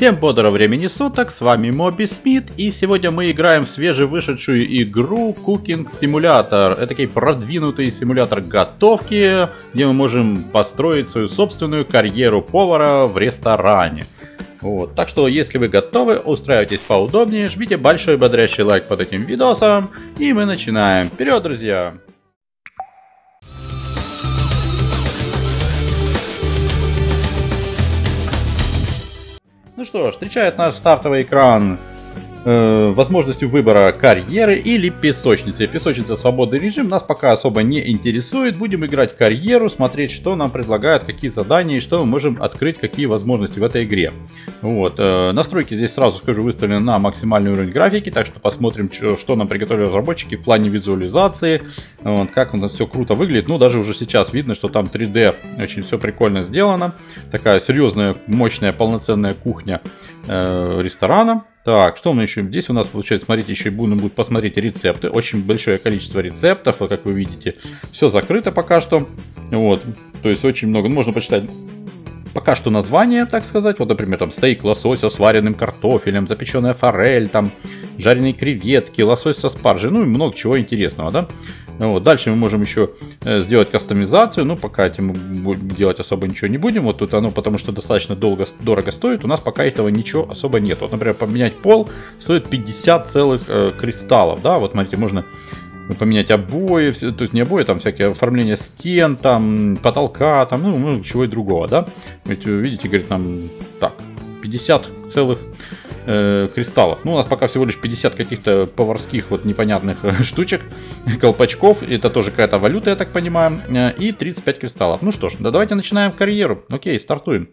Всем бодрого времени суток, с вами Моби Смит, и сегодня мы играем в свежевышедшую игру Cooking Simulator. Это такой продвинутый симулятор готовки, где мы можем построить свою собственную карьеру повара в ресторане. Вот. Так что, если вы готовы, устраивайтесь поудобнее, жмите большой бодрящий лайк под этим видосом, и мы начинаем. Вперед, друзья! Ну что ж, встречает наш стартовый экран Э, возможностью выбора карьеры или песочницы. Песочница свободный режим нас пока особо не интересует. Будем играть карьеру, смотреть, что нам предлагают, какие задания и что мы можем открыть, какие возможности в этой игре. Вот. Э, настройки здесь сразу скажу выставлены на максимальный уровень графики, так что посмотрим, что, что нам приготовили разработчики в плане визуализации, вот, как у нас все круто выглядит. Ну, даже уже сейчас видно, что там 3D очень все прикольно сделано. Такая серьезная, мощная, полноценная кухня э, ресторана. Так, что мы еще? Здесь у нас, получается, смотрите, еще будем будет посмотреть рецепты. Очень большое количество рецептов, как вы видите. Все закрыто пока что. Вот, то есть очень много. Ну, можно почитать пока что название, так сказать. Вот, например, там стейк лосося с вареным картофелем, запеченная форель, там жареные креветки, лосось со спаржей, ну и много чего интересного, да. Вот. Дальше мы можем еще э, сделать кастомизацию, но ну, пока этим делать особо ничего не будем. Вот тут оно, потому что достаточно долго, дорого стоит, у нас пока этого ничего особо нет. Вот, например, поменять пол стоит 50 целых э, кристаллов, да, вот смотрите, можно поменять обои, то есть не обои, там всякие оформления стен, там, потолка, там, ну, ну чего и другого, да. Ведь, видите, говорит, нам так, 50 целых э, кристаллов. Ну, у нас пока всего лишь 50 каких-то поварских вот непонятных э, штучек, колпачков. Это тоже какая-то валюта, я так понимаю. Э, и 35 кристаллов. Ну что ж, да давайте начинаем карьеру. Окей, стартуем.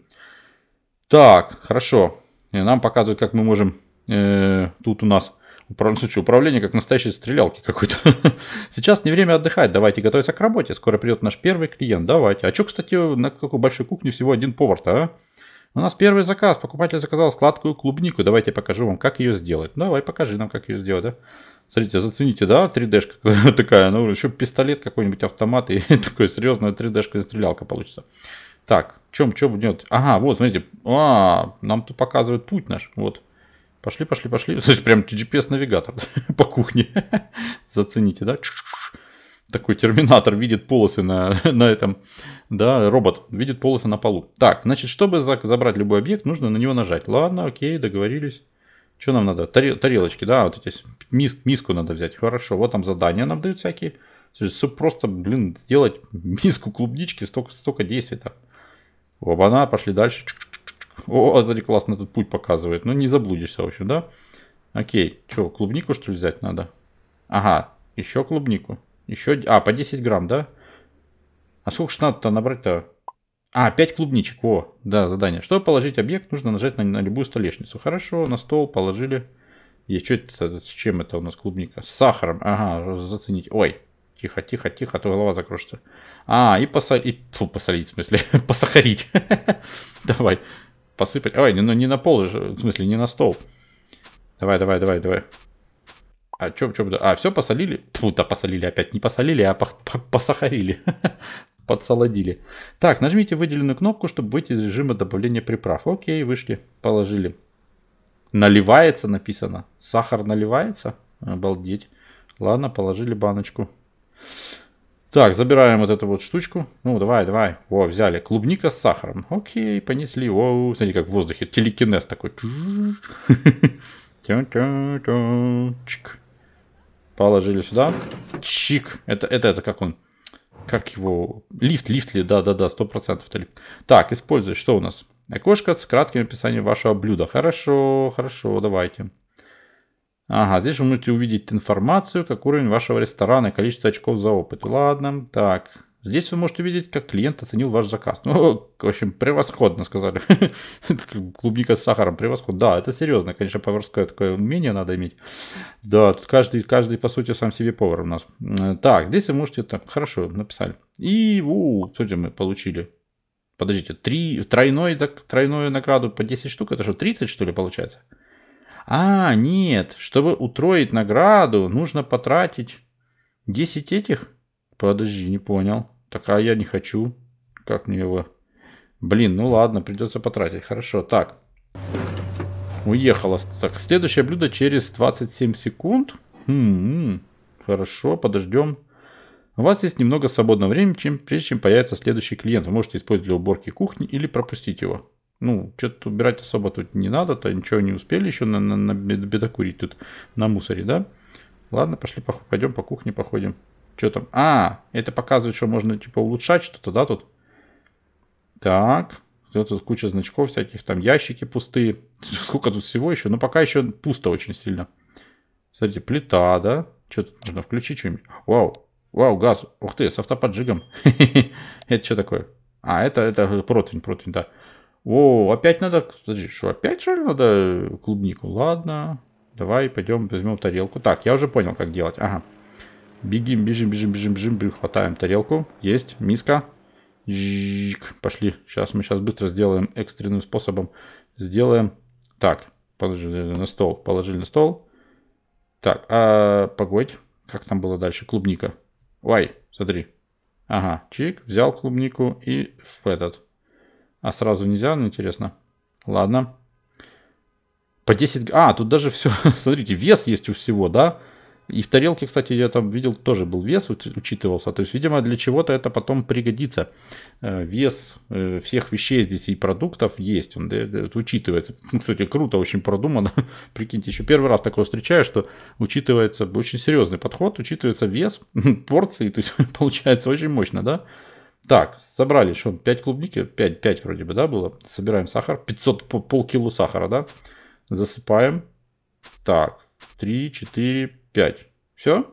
Так, хорошо. Э, нам показывают, как мы можем... Э, тут у нас управление как настоящей стрелялки какой-то. Сейчас не время отдыхать, давайте готовиться к работе. Скоро придет наш первый клиент, давайте. А что, кстати, на какой большой кухне всего один повар-то, а? У нас первый заказ. Покупатель заказал сладкую клубнику. Давайте покажу вам, как ее сделать. Ну, давай, покажи нам, как ее сделать, да? Смотрите, зацените, да, 3D-шка такая. Ну, еще пистолет какой-нибудь, автомат. И такой серьезная 3D-шка стрелялка получится. Так, чем, чем будет? Ага, вот, смотрите. А, нам тут показывают путь наш. Вот. Пошли, пошли, пошли. Слушайте, прям GPS-навигатор по кухне. Зацените, да? Чш -чш -чш такой терминатор видит полосы на, на этом, да, робот видит полосы на полу. Так, значит, чтобы за, забрать любой объект, нужно на него нажать. Ладно, окей, договорились. Что нам надо? Тарел, тарелочки, да, вот эти, мис, миску надо взять. Хорошо, вот там задания нам дают всякие. Все просто, блин, сделать миску клубнички, столько, столько действий там. Оба-на, пошли дальше. О, а смотри, классно тут путь показывает. Ну, не заблудишься, в общем, да? Окей, что, клубнику, что ли, взять надо? Ага, еще клубнику. Еще... А, по 10 грамм, да? А сколько же надо-то набрать-то? А, 5 клубничек. о да, задание. Чтобы положить объект, нужно нажать на, на любую столешницу. Хорошо, на стол положили. И что это, с чем это у нас клубника? С сахаром. Ага, заценить. Ой, тихо, тихо, тихо, а то голова закрошится. А, и посолить, фу, посолить, в смысле, посахарить. Давай, посыпать. Ой, ну, ну не на пол же, в смысле, не на стол. Давай, давай, давай, давай. А чё, чё, а все посолили? Тьфу, да посолили опять, не посолили, а по -по посахарили, подсолодили. Так, нажмите выделенную кнопку, чтобы выйти из режима добавления приправ. Окей, вышли, положили. Наливается написано. Сахар наливается? Обалдеть. Ладно, положили баночку. Так, забираем вот эту вот штучку. Ну, давай, давай. О, взяли. Клубника с сахаром. Окей, понесли. О, смотри, как в воздухе. Телекинез такой. Положили сюда. Чик. Это, это, это как он? Как его? Лифт, лифт ли? Да-да-да, сто процентов это лифт. Так, используй. Что у нас? Окошко с кратким описанием вашего блюда. Хорошо, хорошо, давайте. Ага, здесь вы можете увидеть информацию, как уровень вашего ресторана, количество очков за опыт. Ладно, так. Здесь вы можете видеть, как клиент оценил ваш заказ. Ну, в общем, превосходно сказали. Клубника с сахаром, превосходно. Да, это серьезно, конечно, поварское такое умение надо иметь. Да, тут каждый, каждый, по сути, сам себе повар у нас. Э, так, здесь вы можете, так, хорошо, написали. И, у, смотрите, мы получили Подождите, три, тройной, тройную награду по 10 штук, это что, 30 что ли получается? А, нет, чтобы утроить награду, нужно потратить 10 этих. Подожди, не понял. Так, а я не хочу. Как мне его... Блин, ну ладно, придется потратить. Хорошо, так. Уехала. Так, следующее блюдо через 27 секунд. Хм, хорошо, подождем. У вас есть немного свободного времени, чем, прежде чем появится следующий клиент. Вы можете использовать для уборки кухни или пропустить его. Ну, что-то убирать особо тут не надо, то ничего не успели еще на, на, на бедокурить тут на мусоре, да? Ладно, пошли, пойдем по кухне походим. Что там? А, это показывает, что можно типа улучшать что-то, да, тут? Так. Тут, куча значков всяких, там ящики пустые. Сколько тут всего еще? Но ну, пока еще пусто очень сильно. Смотрите, плита, да? Что тут нужно? Включить что-нибудь. Вау. Вау, газ. Ух ты, с автоподжигом. Это что такое? А, это, это противень, противень, да. О, опять надо... Подожди, что, опять что ли надо клубнику? Ладно, давай пойдем возьмем тарелку. Так, я уже понял, как делать. Ага. Бегим, бежим, бежим, бежим, бежим, бежим. Хватаем тарелку. Есть, миска. Жик, пошли. Сейчас мы сейчас быстро сделаем экстренным способом. Сделаем. Так, положили на стол. Положили на стол. Так, а, погодь. Как там было дальше? Клубника. Ой, смотри. Ага, чик, взял клубнику и в этот. А сразу нельзя, ну интересно. Ладно. По 10... А, тут даже все, смотрите, вес есть у всего, да? И в тарелке, кстати, я там видел, тоже был вес, учитывался. То есть, видимо, для чего-то это потом пригодится. Э, вес э, всех вещей здесь и продуктов есть, он учитывается. Кстати, круто, очень продумано. Прикиньте, еще первый раз такое встречаю, что учитывается очень серьезный подход, учитывается вес порции, то есть получается очень мощно, да? Так, собрали, что, 5 клубники? 5, 5 вроде бы, да, было? Собираем сахар, 500, полкило сахара, да? Засыпаем. Так, 3, 4, 5. Все?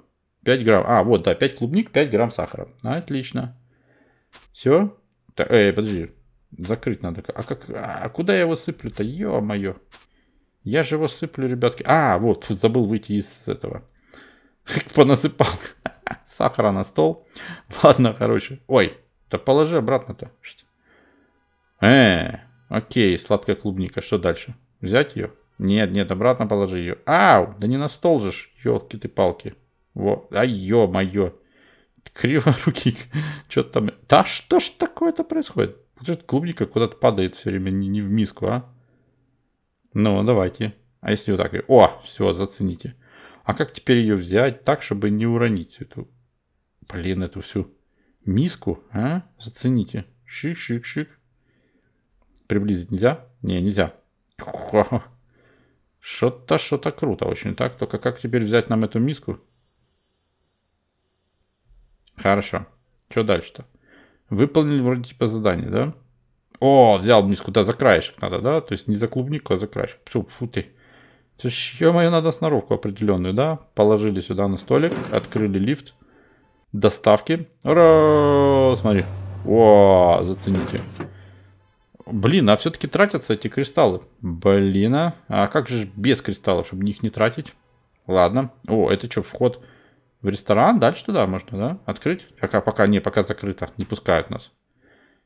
5 грамм. А, вот, да, 5 клубник, 5 грамм сахара. Отлично. Все? Так, эй, подожди. Закрыть надо. А как? А куда я его сыплю-то? Ё-моё. Я же его сыплю, ребятки. А, вот, забыл выйти из этого. Понасыпал сахара на стол. Ладно, короче. Ой, да положи обратно-то. Э, окей, сладкая клубника. Что дальше? Взять ее? Нет, нет, обратно положи ее. Ау, да не на стол же елки ты палки. Во, а ё-моё. Криворукий, что там. Да что ж такое-то происходит? Что-то клубника куда-то падает все время, не, не в миску, а? Ну, давайте. А если вот так? О, все, зацените. А как теперь ее взять так, чтобы не уронить эту... Блин, эту всю миску, а? Зацените. Шик-шик-шик. Приблизить нельзя? Не, нельзя. Что-то, что-то круто очень. Так, только как теперь взять нам эту миску? Хорошо. Что дальше-то? Выполнили вроде типа задание, да? О, взял миску, да, за краешек надо, да? То есть не за клубнику, а за краешек. Все, фу ты. То есть, ё надо сноровку определенную, да? Положили сюда на столик, открыли лифт. Доставки. Ура! Смотри. О, зацените. Блин, а все-таки тратятся эти кристаллы. Блин, а, а как же без кристаллов, чтобы их не тратить? Ладно. О, это что, вход в ресторан? Дальше туда можно, да? Открыть? Пока, пока, не, пока закрыто. Не пускают нас.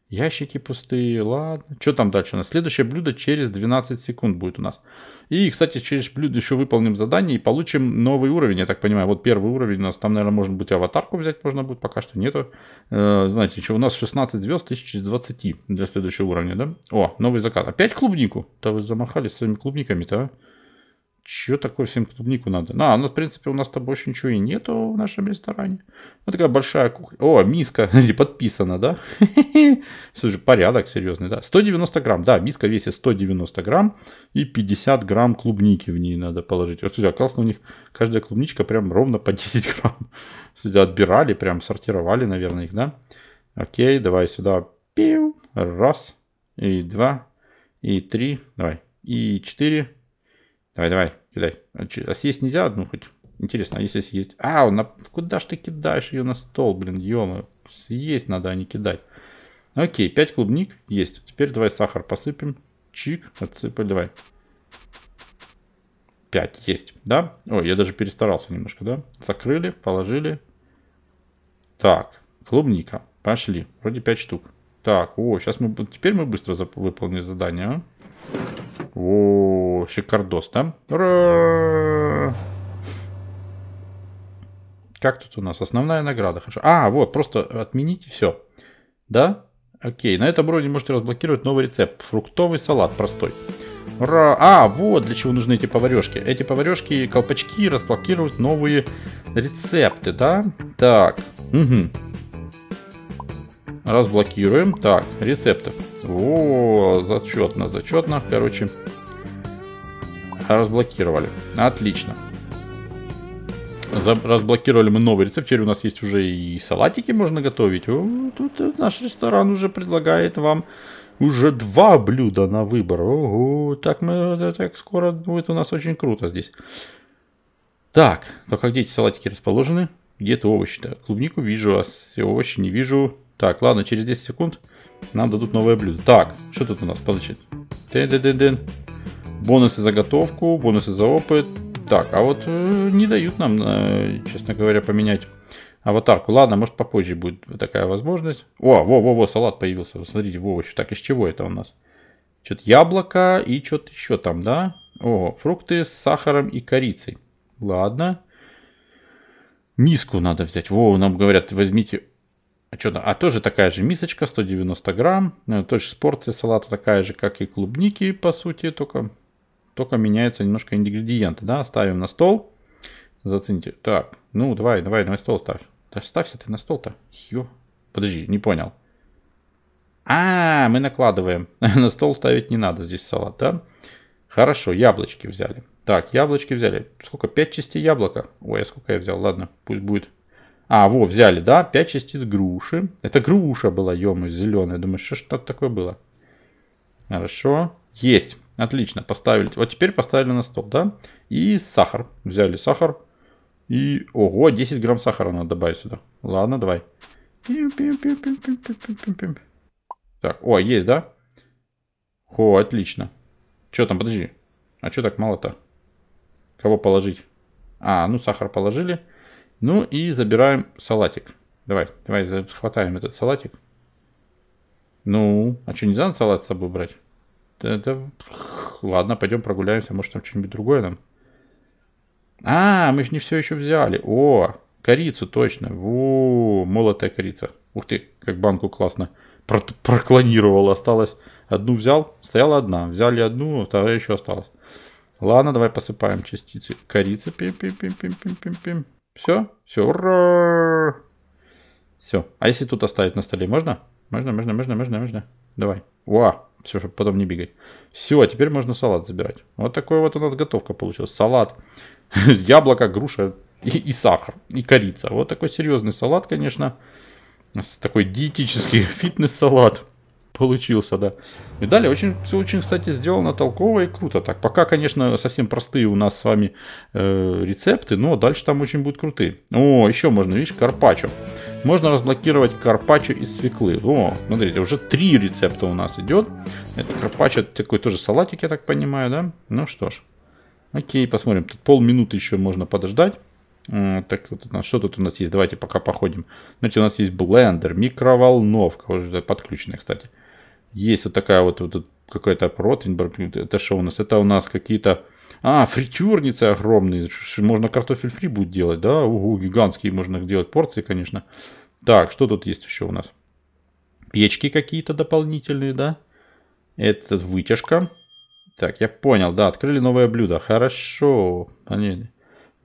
Ящики пустые, ладно. Что там дальше у нас? Следующее блюдо через 12 секунд будет у нас. И, кстати, через блюдо еще выполним задание и получим новый уровень, я так понимаю. Вот первый уровень у нас, там, наверное, можно будет аватарку взять, можно будет, пока что нету. Э, знаете, еще у нас 16 звезд, 1000 из для следующего уровня, да? О, новый заказ. Опять клубнику? Да вы замахали своими клубниками-то, а? Че такое всем клубнику надо? А, ну, в принципе, у нас там больше ничего и нету в нашем ресторане. Вот ну, такая большая кухня. О, миска. подписана, да? Слушай, порядок серьезный, да? 190 грамм. Да, миска весит 190 грамм. И 50 грамм клубники в ней надо положить. Вот, слушай, классно у них каждая клубничка прям ровно по 10 грамм. Кстати, отбирали, прям сортировали, наверное, их, да? Окей, давай сюда. Пиу. Раз. И два. И три. Давай. И четыре. Давай, давай кидай. А, че, а съесть нельзя одну хоть? Интересно, а если съесть? А, на... куда ж ты кидаешь ее на стол, блин, ё Съесть надо, а не кидать. Окей, 5 клубник есть. Теперь давай сахар посыпем. Чик, отсыпай, давай. 5 есть, да? Ой, я даже перестарался немножко, да? Закрыли, положили. Так, клубника. Пошли. Вроде 5 штук. Так, о, сейчас мы... Теперь мы быстро зап... выполнили задание, а? О, шикардос, да? Ура! Как тут у нас? Основная награда. Хорошо. А, вот, просто отмените все. Да? Окей, на этом уровне можете разблокировать новый рецепт. Фруктовый салат простой. Ура! А, вот для чего нужны эти поварешки. Эти поварешки и колпачки разблокируют новые рецепты, да? Так, угу. Разблокируем. Так, рецептов. О, зачетно, зачетно. Короче, разблокировали. Отлично. разблокировали мы новый рецепт. Теперь у нас есть уже и салатики можно готовить. О, тут э, наш ресторан уже предлагает вам уже два блюда на выбор. Ого, так мы э, так скоро будет у нас очень круто здесь. Так, только где эти салатики расположены? Где-то овощи-то? Клубнику вижу, а овощи не вижу. Так, ладно, через 10 секунд нам дадут новое блюдо. Так, что тут у нас получит? Бонусы за готовку, бонусы за опыт. Так, а вот э, не дают нам, э, честно говоря, поменять аватарку. Ладно, может попозже будет такая возможность. О, во-во-во, салат появился. Смотрите, в овощи. Так, из чего это у нас? Что-то яблоко и что-то еще там, да? О, фрукты с сахаром и корицей. Ладно. Миску надо взять. Во, нам говорят, возьмите а что там? А тоже такая же мисочка, 190 грамм. Ну, Точно порция салата такая же, как и клубники, по сути, только, только меняются немножко ингредиенты. Да? Ставим на стол. Зацените. Так, ну давай, давай, давай стол ставь. Да ставься ты на стол-то. Ё. Подожди, не понял. А, мы накладываем. на стол ставить не надо здесь салат, да? Хорошо, яблочки взяли. Так, яблочки взяли. Сколько? 5 частей яблока. Ой, а сколько я взял? Ладно, пусть будет а, во, взяли, да, 5 частиц груши. Это груша была, ё зеленая. Думаю, что что-то такое было. Хорошо. Есть. Отлично, поставили. Вот теперь поставили на стол, да? И сахар. Взяли сахар. И, ого, 10 грамм сахара надо добавить сюда. Ладно, давай. Так, о, есть, да? О, отлично. Что там, подожди. А что так мало-то? Кого положить? А, ну сахар положили. Ну и забираем салатик. Давай, давай, схватаем этот салатик. Ну, а что, нельзя салат с собой брать? Да, да, ладно, пойдем прогуляемся, может там что-нибудь другое нам. А, мы же не все еще взяли. О, корицу точно. Во, молотая корица. Ух ты, как банку классно про проклонировал. Осталось одну взял, стояла одна. Взяли одну, а вторая еще осталась. Ладно, давай посыпаем частицы корицы. Пим -пим -пим -пим -пим -пим -пим. Все? Все. Ура! Все. А если тут оставить на столе, можно? Можно, можно, можно, можно, можно. Давай. Уа! Все, чтобы потом не бегать. Все, а теперь можно салат забирать. Вот такой вот у нас готовка получилась. Салат, яблоко, груша и, и сахар, и корица. Вот такой серьезный салат, конечно. Такой диетический фитнес-салат получился, да. Медали очень, все очень, кстати, сделано толково и круто так. Пока, конечно, совсем простые у нас с вами э, рецепты, но дальше там очень будут крутые. О, еще можно, видишь, карпаччо. Можно разблокировать карпаччо из свеклы. О, смотрите, уже три рецепта у нас идет. Это карпаччо, такой тоже салатик, я так понимаю, да? Ну что ж. Окей, посмотрим. Тут полминуты еще можно подождать. Так, вот, что тут у нас есть? Давайте пока походим. Знаете, у нас есть блендер, микроволновка, уже подключенная, кстати. Есть вот такая вот, вот какая-то противень, это что у нас? Это у нас какие-то... А, фритюрницы огромные, можно картофель фри будет делать, да? Угу, гигантские можно делать порции, конечно. Так, что тут есть еще у нас? Печки какие-то дополнительные, да? Это вытяжка. Так, я понял, да, открыли новое блюдо. Хорошо. Они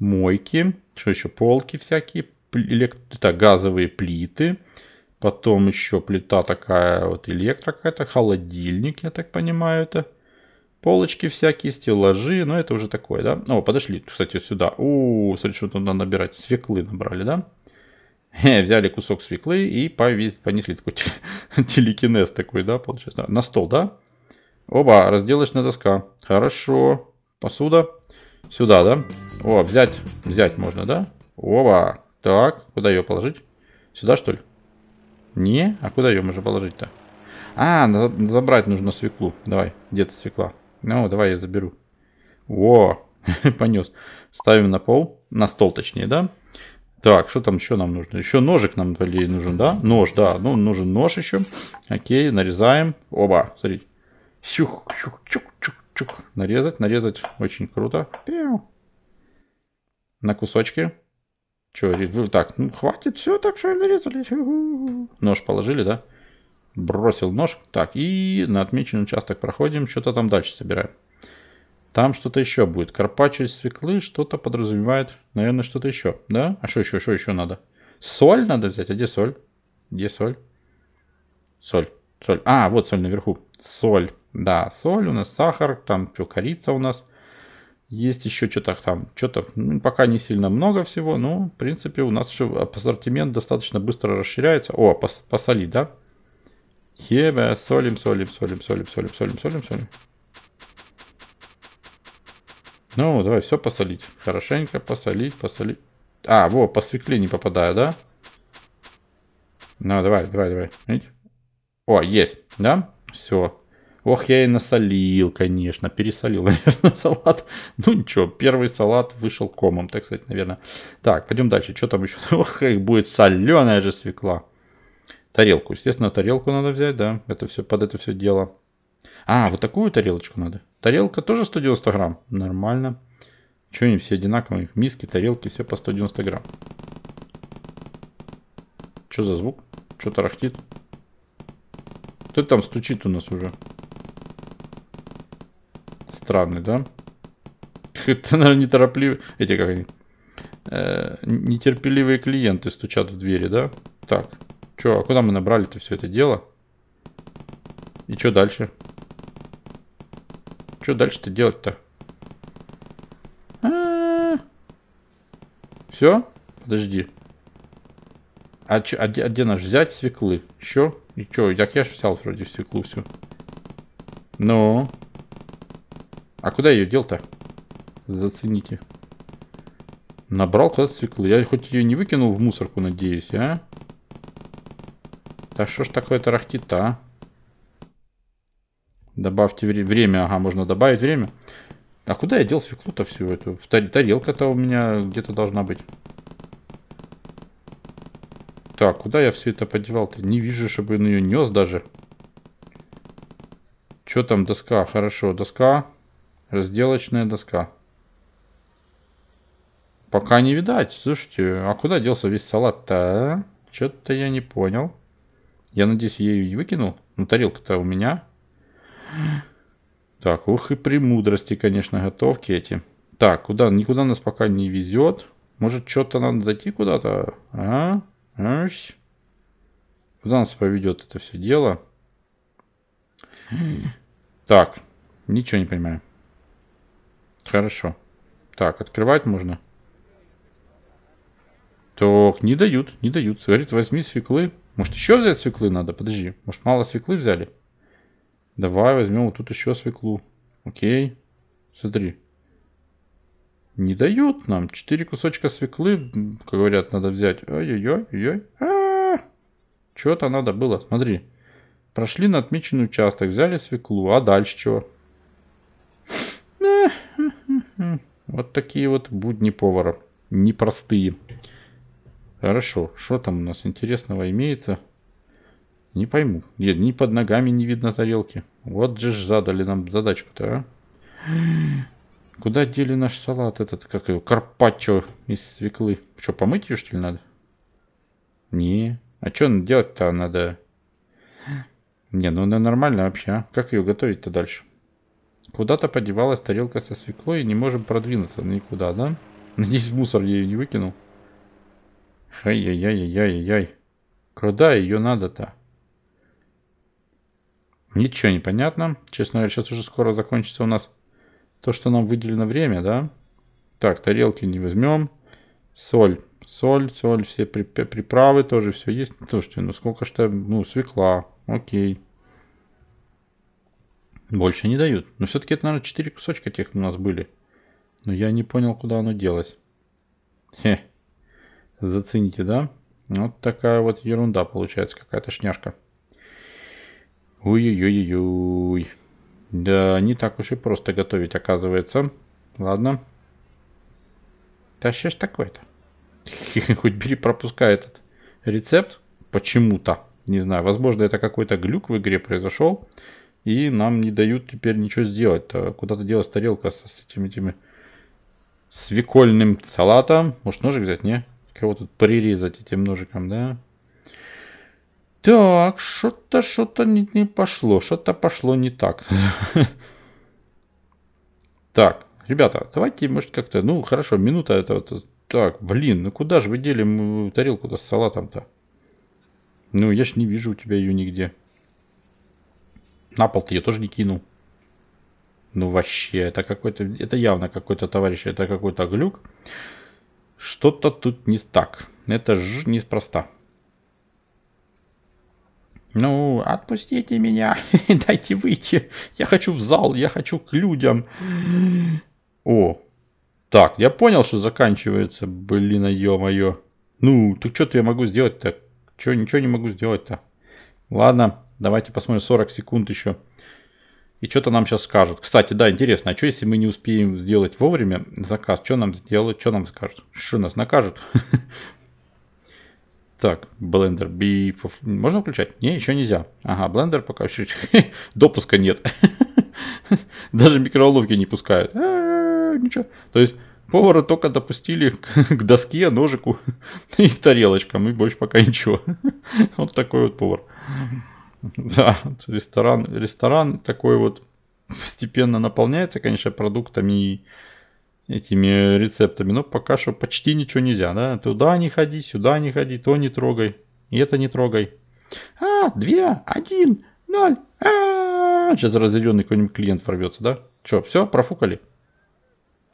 Мойки. Что еще? Полки всякие. Элект... Так, газовые плиты. Потом еще плита такая, вот электро какая-то, холодильник, я так понимаю, это. Полочки всякие, стеллажи, но ну, это уже такое, да? О, подошли, кстати, сюда. У, смотри, что тут надо набирать. Свеклы набрали, да? Хе, э, взяли кусок свеклы и повис, понесли такой телекинез такой, да, получается. На стол, да? Оба, разделочная доска. Хорошо. Посуда. Сюда, да? О, взять, взять можно, да? Оба. Так, куда ее положить? Сюда, что ли? Не? А куда ее можно положить-то? А, забрать нужно свеклу. Давай, где-то свекла. Ну, давай я заберу. О, понес. Ставим на пол, на стол точнее, да? Так, что там еще нам нужно? Еще ножик нам, по нужен, да? Нож, да, ну, нужен нож еще. Окей, нарезаем. Оба, смотри. Сюх, чух, чух, чух, чух. Нарезать, нарезать. Очень круто. Пиу. На кусочки. Че, так, ну хватит, все, так что нарезали. Нож положили, да? Бросил нож. Так, и на отмеченный участок проходим, что-то там дальше собираем. Там что-то еще будет. Карпаччо из свеклы что-то подразумевает. Наверное, что-то еще. Да? А что еще, что еще надо? Соль надо взять. А где соль? Где соль? Соль. Соль. А, вот соль наверху. Соль. Да, соль у нас, сахар, там что, корица у нас. Есть еще что-то там, что-то, ну, пока не сильно много всего, но, в принципе, у нас еще ассортимент достаточно быстро расширяется. О, пос, посоли, да? Хебе, солим, солим, солим, солим, солим, солим, солим, солим. Ну, давай все посолить. Хорошенько посолить, посолить. А, во, по свекле не попадаю, да? Ну, давай, давай, давай. О, есть, да? Все, Ох, я и насолил, конечно, пересолил, наверное, салат. Ну ничего, первый салат вышел комом, так сказать, наверное. Так, пойдем дальше, что там еще? Ох, их будет соленая же свекла. Тарелку, естественно, тарелку надо взять, да, это все, под это все дело. А, вот такую тарелочку надо. Тарелка тоже 190 грамм, нормально. Чего они все одинаковые, миски, тарелки, все по 190 грамм. Что за звук? Что тарахтит? Кто там стучит у нас уже? странный, да? Это, наверное, неторопливые... Эти, как они? Э, нетерпеливые клиенты стучат в двери, да? Так, чё, а куда мы набрали-то все это дело? И что дальше? Что дальше-то делать-то? Все? Подожди. А, чё, а, где, а где наш взять свеклы? Еще? И что? Так я же взял вроде свеклу всю. Но ну? А куда ее дел-то? Зацените. Набрал куда-то свеклы. Я хоть ее не выкинул в мусорку, надеюсь, а? Да что ж такое тарахтит-то, а? Добавьте вре время. Ага, можно добавить время. А куда я дел свеклу-то всю эту? Тар Тарелка-то у меня где-то должна быть. Так, куда я все это подевал-то? Не вижу, чтобы он ее нес даже. Что там доска? Хорошо, доска. Разделочная доска. Пока не видать. Слушайте, а куда делся весь салат-то? А? Что-то я не понял. Я надеюсь, я ее не выкинул. Но ну, тарелка-то у меня. Так, ух и премудрости, конечно, готовки эти. Так, куда? Никуда нас пока не везет. Может, что-то надо зайти куда-то? А? Ась. Куда нас поведет это все дело? Так, ничего не понимаю. Хорошо. Так, открывать можно. Так, не дают, не дают. Говорит, возьми свеклы. Может, еще взять свеклы надо? Подожди. Может, мало свеклы взяли? Давай возьмем вот тут еще свеклу. Окей. Смотри. Не дают нам. Четыре кусочка свеклы, как говорят, надо взять. Ой-ой-ой. А Чего-то надо было. Смотри. Прошли на отмеченный участок, взяли свеклу. А дальше чего? Вот такие вот будни повара. Непростые. Хорошо, что там у нас интересного имеется? Не пойму. Нет, ни под ногами не видно тарелки. Вот же ж задали нам задачку-то, а? Куда дели наш салат этот, как его, карпаччо из свеклы? Что, помыть ее, что ли, надо? Не. А что делать-то надо? Не, ну она ну, нормально вообще, а? Как ее готовить-то дальше? Куда-то подевалась тарелка со свеклой, и не можем продвинуться никуда, да? Надеюсь, в мусор я ее не выкинул. Ай-яй-яй-яй-яй-яй. Куда ее надо-то? Ничего не понятно. Честно говоря, сейчас уже скоро закончится у нас то, что нам выделено время, да? Так, тарелки не возьмем. Соль. Соль, соль, все приправы тоже все есть. Слушайте, ну сколько что, ну, свекла, окей. Больше не дают. Но все-таки это, наверное, 4 кусочка тех у нас были. Но я не понял, куда оно делось. Хе. Зацените, да? Вот такая вот ерунда получается, какая-то шняшка. Ой-ой-ой-ой. Да, не так уж и просто готовить, оказывается. Ладно. Да что ж такое-то? Хоть бери, пропускай этот рецепт. Почему-то. Не знаю, возможно, это какой-то глюк в игре произошел. И нам не дают теперь ничего сделать а Куда-то делась тарелка с, с этими, этими свекольным салатом. Может ножик взять, не? Кого тут прирезать этим ножиком, да? Так, что-то, что-то не, не пошло. Что-то пошло не так. Так, ребята, давайте, может, как-то... Ну, хорошо, минута это вот... Так, блин, ну куда же вы дели э, тарелку-то с салатом-то? Ну, я ж не вижу у тебя ее нигде. На пол ты ее тоже не кинул. Ну вообще, это какой-то, это явно какой-то товарищ, это какой-то глюк. Что-то тут не так. Это ж неспроста. Ну, отпустите меня, дайте выйти. Я хочу в зал, я хочу к людям. О, так, я понял, что заканчивается. Блин, ё-моё. Ну, тут что-то я могу сделать-то? Чё, ничего не могу сделать-то. Ладно. Давайте посмотрим 40 секунд еще. И что-то нам сейчас скажут. Кстати, да, интересно, а что если мы не успеем сделать вовремя заказ? Что нам сделать, Что нам скажут? Что нас накажут? Так, блендер, beef. Можно включать? Не, еще нельзя. Ага, блендер пока еще допуска нет. Даже микроволновки не пускают. А, ничего. То есть повара только допустили к доске, ножику и тарелочкам. И больше пока ничего. Вот такой вот повар. Да, ресторан, ресторан такой вот постепенно наполняется, конечно, продуктами и этими рецептами, но пока что почти ничего нельзя, да, туда не ходи, сюда не ходи, то не трогай, и это не трогай. А, две, один, ноль, а, сейчас разъяренный какой-нибудь клиент ворвется, да? Че, все, профукали?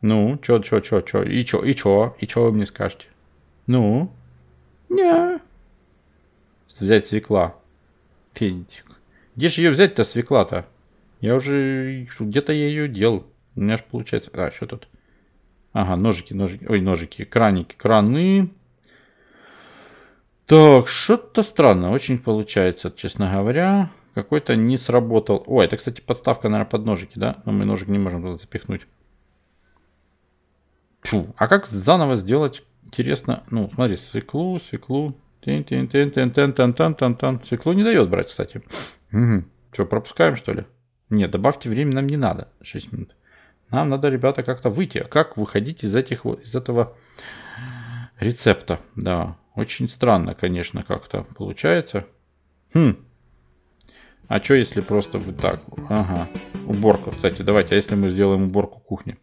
Ну, чё, чё, чё, чё, и чё, и чё, и чё вы мне скажете? Ну? Не. Взять свекла, Тентик. Где же ее взять-то, свекла-то? Я уже... Где-то я ее дел. У меня же получается... А, что тут? Ага, ножики, ножики. Ой, ножики. Краники, краны. Так, что-то странно очень получается, честно говоря. Какой-то не сработал. Ой, это, кстати, подставка, наверное, под ножики, да? Но мы ножик не можем туда запихнуть. Фу, а как заново сделать? Интересно. Ну, смотри, свеклу, свеклу тин тин тин тин тин тин тин тин тин стекло не дает брать, кстати. Угу. Что, пропускаем, что ли? Нет, добавьте время нам не надо. 6 минут. Нам надо, ребята, как-то выйти. А как выходить из, этих, из этого рецепта? Да, очень странно, конечно, как-то получается. Хм. А что, если просто вот так? Ага. Уборка, кстати, давайте. А если мы сделаем уборку кухни?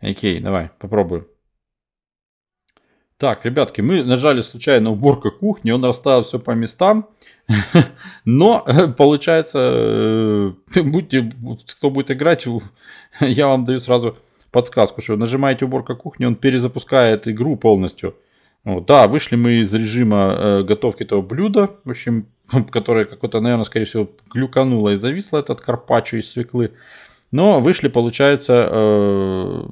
Окей, давай, попробуем. Так, ребятки, мы нажали случайно уборка кухни, он расставил все по местам. Но получается, э, будьте, кто будет играть, я вам даю сразу подсказку, что нажимаете уборка кухни, он перезапускает игру полностью. Вот, да, вышли мы из режима э, готовки этого блюда, в общем, которое какое-то, наверное, скорее всего, глюкануло и зависло этот карпаччо из свеклы. Но вышли, получается, э,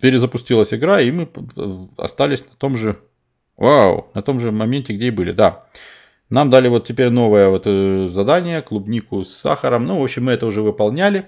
перезапустилась игра, и мы э, остались на том же... Вау! На том же моменте, где и были, да. Нам дали вот теперь новое вот э, задание, клубнику с сахаром. Ну, в общем, мы это уже выполняли.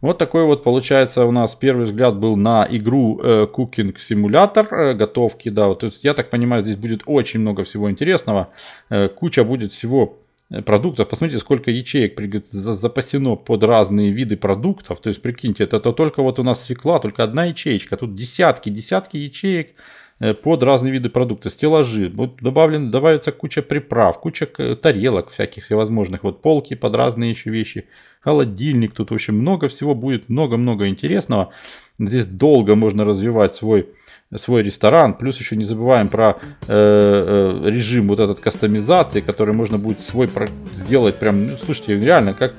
Вот такой вот получается у нас первый взгляд был на игру э, Cooking Simulator э, готовки, да, вот, то есть, я так понимаю, здесь будет очень много всего интересного, э, куча будет всего продуктов. Посмотрите, сколько ячеек запасено под разные виды продуктов. То есть, прикиньте, это, это только вот у нас свекла, только одна ячеечка. Тут десятки, десятки ячеек э, под разные виды продуктов. Стеллажи, вот добавлен, добавится куча приправ, куча э, тарелок всяких всевозможных. Вот полки под разные еще вещи холодильник, тут, в много всего будет, много-много интересного. Здесь долго можно развивать свой, свой ресторан. Плюс еще не забываем про э, э, режим вот этот кастомизации, который можно будет свой про- сделать прям, ну, слушайте, реально, как,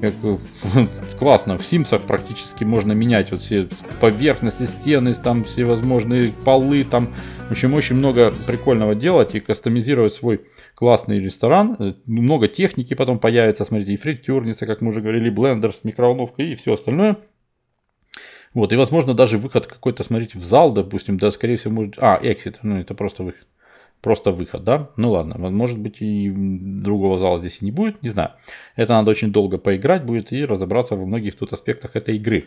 как классно, в Симсах практически можно менять вот все поверхности, стены, там всевозможные полы, там в общем, очень много прикольного делать и кастомизировать свой классный ресторан. Э, много техники потом появится, смотрите, и фритюрница, как мы уже говорили, блендер с микроволновкой и все остальное. Вот, и возможно даже выход какой-то, смотрите, в зал, допустим, да, скорее всего, может... А, эксит, ну это просто выход просто выход, да? Ну ладно, может быть и другого зала здесь и не будет, не знаю. Это надо очень долго поиграть будет и разобраться во многих тут аспектах этой игры.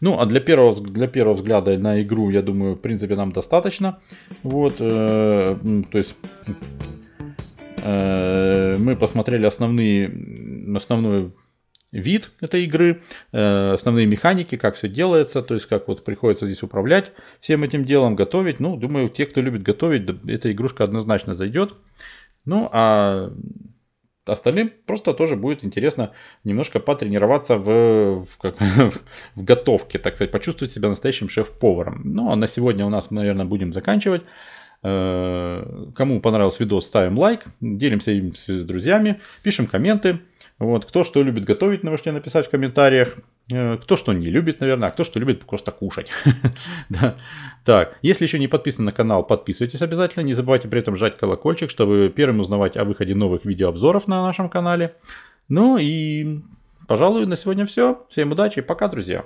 Ну, а для первого, для первого взгляда на игру, я думаю, в принципе, нам достаточно. Вот, э, то есть э, мы посмотрели основные, основную вид этой игры, э, основные механики, как все делается, то есть как вот приходится здесь управлять всем этим делом, готовить. Ну, думаю, те, кто любит готовить, эта игрушка однозначно зайдет. Ну, а остальным просто тоже будет интересно немножко потренироваться в, в, как, в готовке, так сказать, почувствовать себя настоящим шеф-поваром. Ну, а на сегодня у нас мы, наверное, будем заканчивать. Э, кому понравился видос, ставим лайк, делимся им с друзьями, пишем комменты. Вот, кто что любит готовить, вы можете написать в комментариях. Э, кто что не любит, наверное, а кто что любит просто кушать. Так, если еще не подписаны на канал, подписывайтесь обязательно. Не забывайте при этом жать колокольчик, чтобы первым узнавать о выходе новых видеообзоров на нашем канале. Ну и, пожалуй, на сегодня все. Всем удачи и пока, друзья.